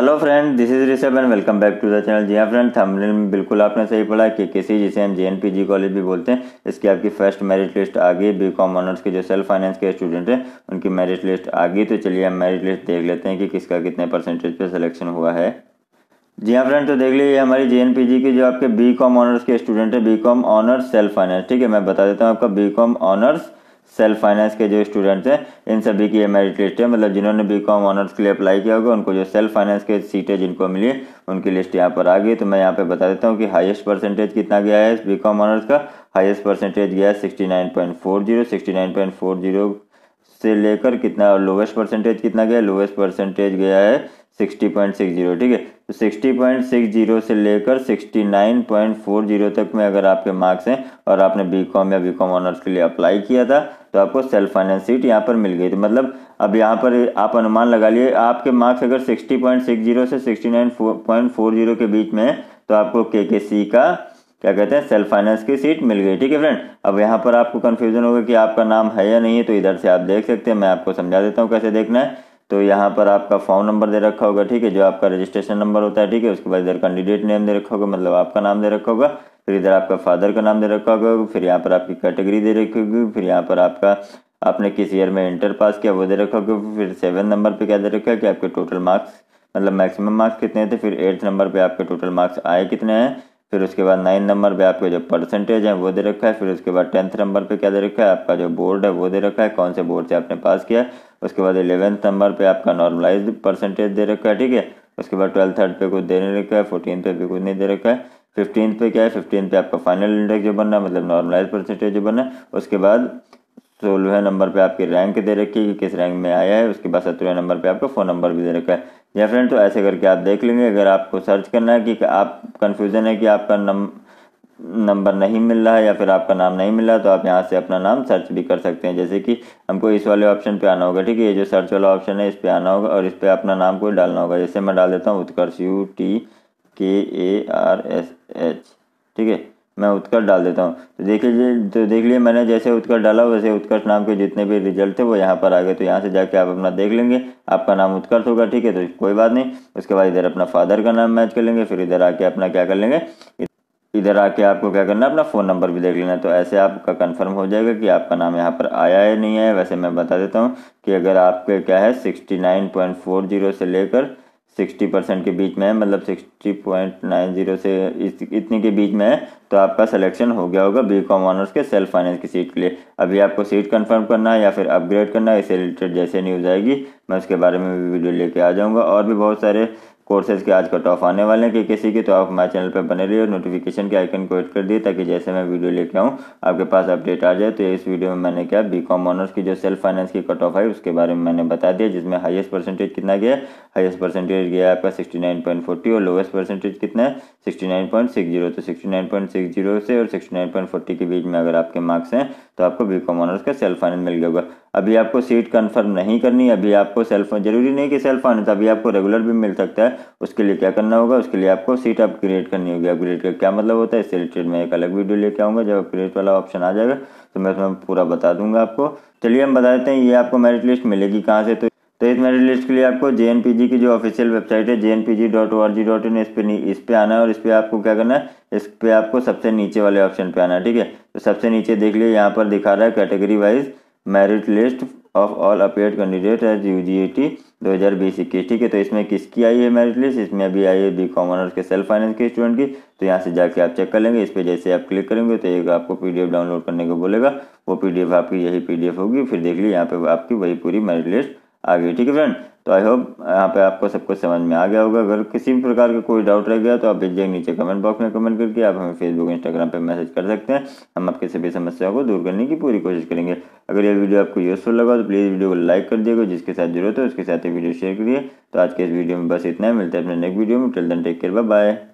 hello friend this is Rishabh and welcome back to the channel जी हाँ friend thumbnail में बिल्कुल आपने सही पढ़ा कि किसी जिसे हम जेएनपीजी कॉलेज भी बोलते हैं इसकी आपकी फर्स्ट मेरिट लिस्ट आ गई बी कॉम ऑनर्स के जो सेल्फ फाइनेंस के स्टूडेंट हैं उनकी मेरिट लिस्ट आ गई तो चलिए हम मेरिट लिस्ट देख लेते हैं कि किसका कितने परसेंटेज पर सलेक्शन हुआ है जी हाँ फ्रेंड तो देख लीजिए हमारी जे की जो आपके बी कॉम ऑनर्स के स्टूडेंट है B com honours self finance ठीक है मैं बता देता हूँ आपका B com honours self finance के जो स्टूडेंट्स हैं इन सभी की ये मेरिट लिस्ट है मतलब जिन्होंने बी कॉम ऑनर्स के लिए अप्लाई किया होगा उनको जो सेल्फ फाइनेंस के सीटें जिनको मिली उनकी लिस्ट यहाँ पर आ गई तो मैं यहाँ पे बता देता हूँ कि हाईएस्ट परसेंटेज कितना गया है बी कॉम ऑनर्स का हाईएस्ट परसेंटेज गया है sixty nine point four zero sixty nine point four zero से लेकर कितना लोवेस्ट परसेंटेज कितना गया लोवेस्ट परसेंटेज गया है सिक्सटी पॉइंट सिक्स जीरो ठीक है तो सिक्सटी पॉइंट सिक्स जीरो से लेकर sixty nine point four zero तक में अगर आपके मार्क्स हैं और आपने बी कॉम या बी कॉम ऑनर्स के लिए अप्लाई किया था तो आपको सेल्फ फाइनेंस सीट यहाँ पर मिल गई थी तो मतलब अब यहाँ पर आप अनुमान लगा लिए आपके मार्क्स अगर सिक्सटी पॉइंट सिक्स जीरो से sixty nine point four zero के बीच में है तो आपको के के सी का क्या कहते हैं सेल्फ फाइनेंस की सीट मिल गई ठीक है फ्रेंड अब यहाँ पर आपको कन्फ्यूजन होगा कि आपका नाम है या नहीं है तो इधर से आप देख सकते हैं मैं आपको समझा देता हूँ कैसे देखना है तो यहाँ पर आपका फॉर्म नंबर दे रखा होगा ठीक है जो आपका रजिस्ट्रेशन नंबर होता है ठीक है उसके बाद इधर कैंडिडेट नेम दे रखा होगा मतलब आपका नाम दे रखा होगा फिर इधर आपका फादर का नाम दे रखा होगा फिर यहाँ पर आपकी कैटेगरी दे रखी होगी फिर यहाँ पर आपका आपने किस ईयर में इंटर पास किया वो दे रखा होगा फिर सेवन नंबर पर क्या दे रखा है कि आपके टोटल मार्क्स मतलब मैक्सिमम मार्क्स कितने थे फिर एट्थ नंबर पर आपके टोटल मार्क्स आए कितने हैं फिर उसके बाद नाइन नंबर पे आपके जो परसेंटेज है वो दे रखा है फिर उसके बाद टेंथ नंबर पे क्या दे रखा है आपका जो बोर्ड है वो दे रखा है कौन से बोर्ड से आपने पास किया उसके बाद इलेवेंथ नंबर पे आपका नॉर्मलाइज परसेंटेज दे रखा है ठीक है उसके बाद ट्वेल्थ थर्ड पे कुछ दे नहीं रखा है फोर्टीन पे भी कुछ नहीं दे रखा है फिफ्टीन पे क्या है फिफ्टीन पे आपका फाइनल इंडेक्स जो बनना है मतलब नॉर्मलाइज परसेंटेज जो बनना है उसके बाद सोलहवें नंबर पे आपकी रैंक दे रखी है कि किस रैंक में आया है उसके बाद सत्रहवें नंबर पे आपका फ़ोन नंबर भी दे रखा है या फ्रेंड तो ऐसे करके आप देख लेंगे अगर आपको सर्च करना है कि आप कन्फ्यूज़न है कि आपका नम नंबर नहीं मिल रहा है या फिर आपका नाम नहीं मिल रहा तो आप यहाँ से अपना नाम सर्च भी कर सकते हैं जैसे कि हमको इस वाले ऑप्शन पे आना होगा ठीक है ये जो सर्च वाला ऑप्शन है इस पर आना होगा और इस पर अपना नाम कोई डालना होगा जैसे मैं डाल देता हूँ उत्कर्ष यू टी के ए आर एस एच ठीक है मैं उत्कर्ष डाल देता हूँ तो देख लीजिए तो देख लीजिए मैंने जैसे उत्कर्ष डाला वैसे उत्कर्ष नाम के जितने भी रिजल्ट थे वो यहाँ पर आ गए तो यहाँ से जाके आप अपना देख लेंगे आपका नाम उत्कर्ष होगा ठीक है तो कोई बात नहीं उसके बाद इधर अपना फादर का नाम मैच कर लेंगे फिर इधर आके अपना क्या कर लेंगे इधर आके आपको क्या करना है अपना फ़ोन नंबर भी देख लेना तो ऐसे आपका कंफर्म हो जाएगा कि आपका नाम यहाँ पर आया है नहीं आया वैसे मैं बता देता हूँ कि अगर आपके क्या है sixty nine point four zero से लेकर सिक्सटी परसेंट के बीच में है मतलब सिक्सटी पॉइंट नाइन जीरो से इस इतने के बीच में है तो आपका सिलेक्शन हो गया होगा बी कॉम ऑनर्स के सेल्फ फाइनेंस की सीट के लिए अभी आपको सीट कंफर्म करना है या फिर अपग्रेड करना है इससे रिलेटेड जैसे न्यूज़ आएगी मैं उसके बारे में भी वीडियो लेके आ जाऊँगा और भी बहुत सारे कोर्सेज के आज कट ऑफ आने वाले हैं कि किसी की तो आप हमारे चैनल पर बने रहिए और नोटिफिकेशन के आइकन को हिट कर दिए ताकि जैसे मैं वीडियो लेके आऊँ आपके पास अपडेट आ जाए तो इस वीडियो में मैंने क्या बी कॉम ऑनर्स की जो सेल्फ फाइनेंस की कट ऑफ है उसके बारे में मैंने बता दिया जिसमें हाइस्ट परसेंटेज कितना गया हाइस्ट परसेंटेज गया आपका सिक्सटी नाइन पॉइंट फोर्टी और लोएस्ट परसेंटेज कितना है sixty nine point six zero तो sixty nine point six zero से और सिक्सटी नाइन पॉइंट फोर्टी के बीच में अगर आपके मार्क्स हैं तो आपको बी कॉम ऑनर्स का सेल्फ फाइनेंस मिल गया होगा अभी आपको सीट कंफर्म नहीं करनी अभी आपको सेल्फ जरूरी नहीं कि आने तो अभी आपको रेगुलर भी मिल सकता है उसके लिए क्या करना होगा उसके लिए आपको सीट अपग्रेड करनी होगी अपग्रेड का क्या मतलब होता है इससे रिलेटेड मैं एक अलग वीडियो लेके आऊँगा जब अपग्रेड वाला ऑप्शन आ जाएगा तो मैं उसमें पूरा बता दूंगा आपको चलिए हम बता देते हैं ये आपको मेरिट लिस्ट मिलेगी कहाँ से तो तो इस मेरिट लिस्ट के लिए आपको जे की जो ऑफिशियल वेबसाइट है J N P G dot O R G dot in इस पर इस पर आना है और इस पर आपको क्या करना है इस पर आपको सबसे नीचे वाले ऑप्शन पे आना है ठीक है तो सबसे नीचे देख लिए यहाँ पर दिखा रहा है category wise merit list of all appear candidate है यू जी ए टी दो हज़ार बीस इक्कीस ठीक है तो इसमें किसकी आई है मेरिट लिस्ट इसमें अभी आई है बी कॉम ऑनर्स के सेल्फ फाइनेंस के स्टूडेंट की तो यहाँ से जाके आप चेक कर लेंगे इस पर जैसे आप क्लिक करेंगे तो एक आपको पी डी एफ डाउनलोड करने को बोलेगा वो पी डी एफ आपकी यही पी डी एफ होगी फिर देख लीजिए यहाँ पे आपकी वही पूरी मेरिट लिस्ट आ गई ठीक है फ्रेंड तो आई होप uh, यहाँ पे आपको सब कुछ समझ में आ गया होगा अगर किसी भी प्रकार का कोई डाउट रह गया तो आप भेजिए नीचे कमेंट बॉक्स में कमेंट करके आप हमें फेसबुक इंस्टाग्राम पे मैसेज कर सकते हैं हम आपकी सभी समस्याओं को दूर करने की पूरी कोशिश करेंगे अगर ये वीडियो आपको यूज़फुल लगा तो प्लीज़ वीडियो को लाइक कर दिएगा जिसके साथ जरूरत है उसके साथ ये वीडियो शेयर करिए तो आज के इस वीडियो में बस इतना ही मिलते है अपने नेक्स्ट वीडियो में till then take care bye